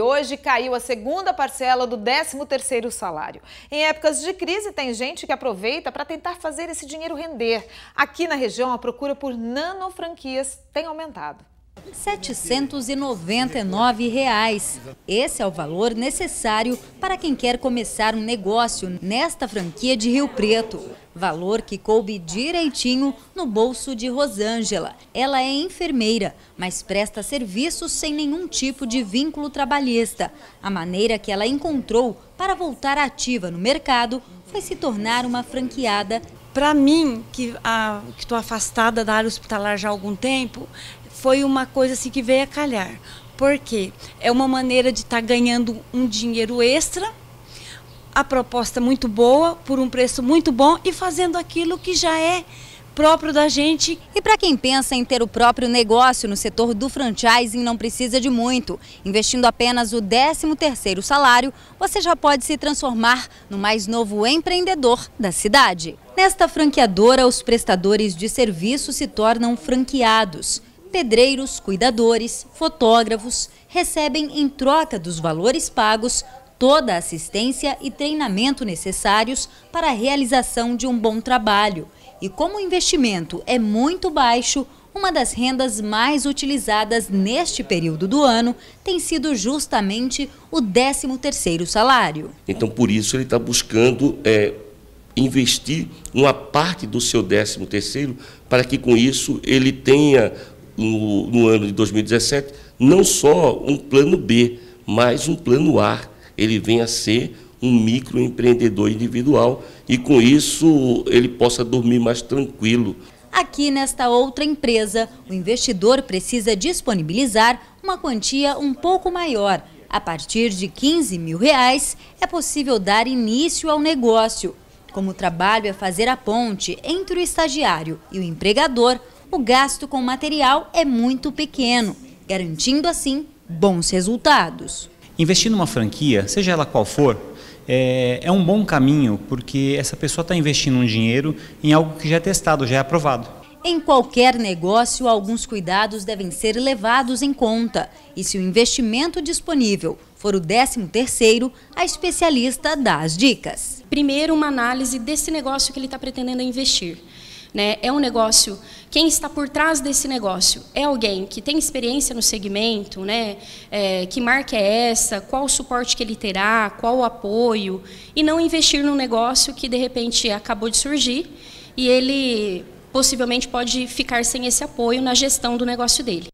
Hoje caiu a segunda parcela do 13º salário. Em épocas de crise, tem gente que aproveita para tentar fazer esse dinheiro render. Aqui na região, a procura por nanofranquias tem aumentado. R$ 799. Reais. Esse é o valor necessário para quem quer começar um negócio nesta franquia de Rio Preto. Valor que coube direitinho no bolso de Rosângela. Ela é enfermeira, mas presta serviços sem nenhum tipo de vínculo trabalhista. A maneira que ela encontrou para voltar ativa no mercado foi se tornar uma franqueada para mim, que estou afastada da área hospitalar já há algum tempo, foi uma coisa assim que veio a calhar. Porque é uma maneira de estar tá ganhando um dinheiro extra, a proposta muito boa, por um preço muito bom e fazendo aquilo que já é próprio da gente. E para quem pensa em ter o próprio negócio no setor do franchising, não precisa de muito. Investindo apenas o 13º salário, você já pode se transformar no mais novo empreendedor da cidade. Nesta franqueadora, os prestadores de serviço se tornam franqueados. Pedreiros, cuidadores, fotógrafos recebem em troca dos valores pagos toda a assistência e treinamento necessários para a realização de um bom trabalho. E como o investimento é muito baixo, uma das rendas mais utilizadas neste período do ano tem sido justamente o 13º salário. Então, por isso, ele está buscando é, investir uma parte do seu 13º para que, com isso, ele tenha, no, no ano de 2017, não só um plano B, mas um plano A. Ele venha a ser um microempreendedor individual e com isso ele possa dormir mais tranquilo. Aqui nesta outra empresa, o investidor precisa disponibilizar uma quantia um pouco maior. A partir de 15 mil reais é possível dar início ao negócio. Como o trabalho é fazer a ponte entre o estagiário e o empregador, o gasto com material é muito pequeno, garantindo assim bons resultados. Investir numa franquia, seja ela qual for, é, é um bom caminho, porque essa pessoa está investindo um dinheiro em algo que já é testado, já é aprovado. Em qualquer negócio, alguns cuidados devem ser levados em conta. E se o investimento disponível for o 13º, a especialista dá as dicas. Primeiro, uma análise desse negócio que ele está pretendendo investir. Né? É um negócio. Quem está por trás desse negócio é alguém que tem experiência no segmento, né? É, que marca é essa, qual o suporte que ele terá, qual o apoio, e não investir num negócio que de repente acabou de surgir e ele possivelmente pode ficar sem esse apoio na gestão do negócio dele.